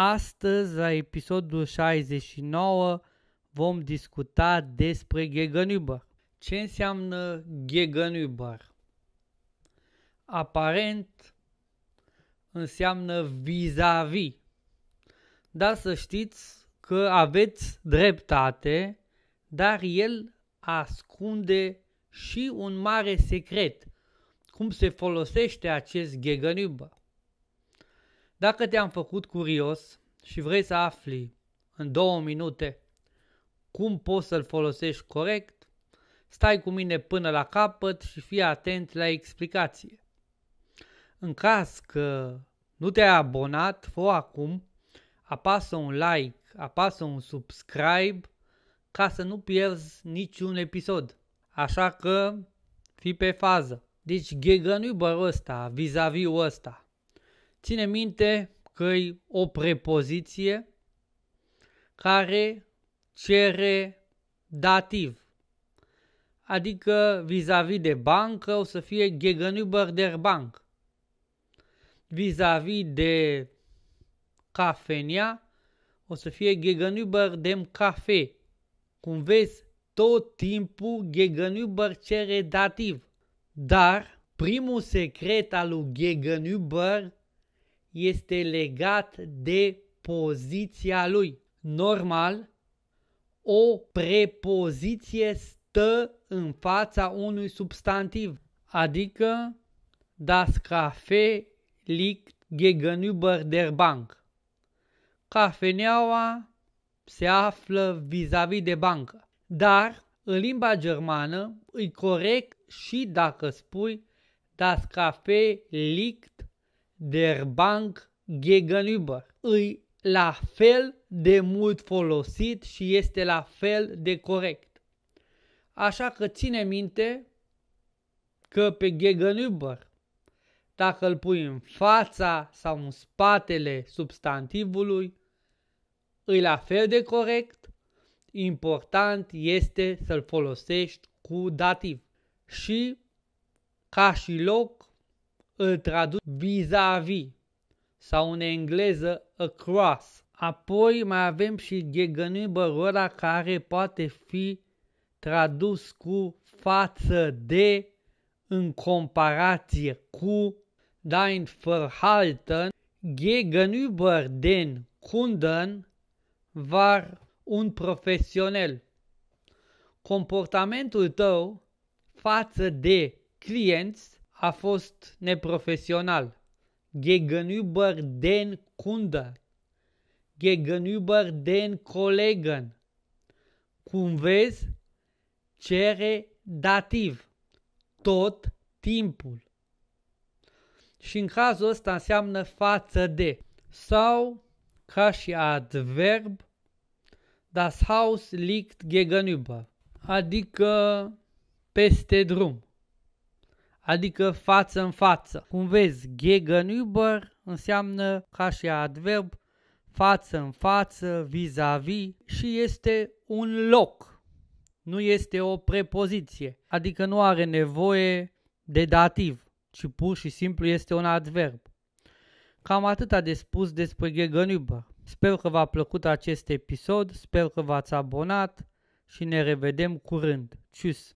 Astăzi, la episodul 69, vom discuta despre Gegenüber. Ce înseamnă Gegenüber? Aparent înseamnă vis-a-vis. Dar să știți că aveți dreptate, dar el ascunde și un mare secret. Cum se folosește acest Gegenüber? Dacă te-am făcut curios și vrei să afli în două minute cum poți să-l folosești corect, stai cu mine până la capăt și fii atent la explicație. În caz că nu te-ai abonat, fă acum, apasă un like, apasă un subscribe ca să nu pierzi niciun episod. Așa că fii pe fază. Deci ghegănui bărul ăsta, vis-a-vis ăsta. Ține minte că e o prepoziție care cere dativ. Adică vis-a-vis de bancă o să fie gegenüber der Bank. Vis-a-vis de cafenea o să fie gegenüber dem Kaffee. Cum vezi, tot timpul gegenüber cere dativ. Dar primul secret al lui gegenüber este legat de poziția lui. Normal, o prepoziție stă în fața unui substantiv, adică das Kaffee liegt gegenüber der Bank. Cafeneaua se află vis-a-vis -vis de bancă. Dar în limba germană îi corect și dacă spui das Kaffee liegt Der Bank Gegenüber. Îi la fel de mult folosit și este la fel de corect. Așa că ține minte că pe gegenüber, dacă îl pui în fața sau în spatele substantivului, îi la fel de corect, important este să-l folosești cu dativ. Și ca și loc îl traduc vis-a-vis sau în engleză across. Apoi mai avem și ghegănui bărora care poate fi tradus cu față de în comparație cu dein Verhalten gegenüber den Kunden var un profesional. Comportamentul tău față de clienți a fost neprofesional. Gegenüber den Kunden. Gegenüber den Kollegen. Cum vezi, cere dativ tot timpul. Și în cazul ăsta înseamnă față de sau ca și adverb das Haus liegt gegenüber, adică peste drum adică față în față. Cum vezi, gegenüber înseamnă ca și adverb față în față, vis-a-vis și este un loc. Nu este o prepoziție, adică nu are nevoie de dativ, ci pur și simplu este un adverb. Cam atâta de spus despre Gegenüber. Sper că v-a plăcut acest episod, sper că v-ați abonat și ne revedem curând. Tschüss!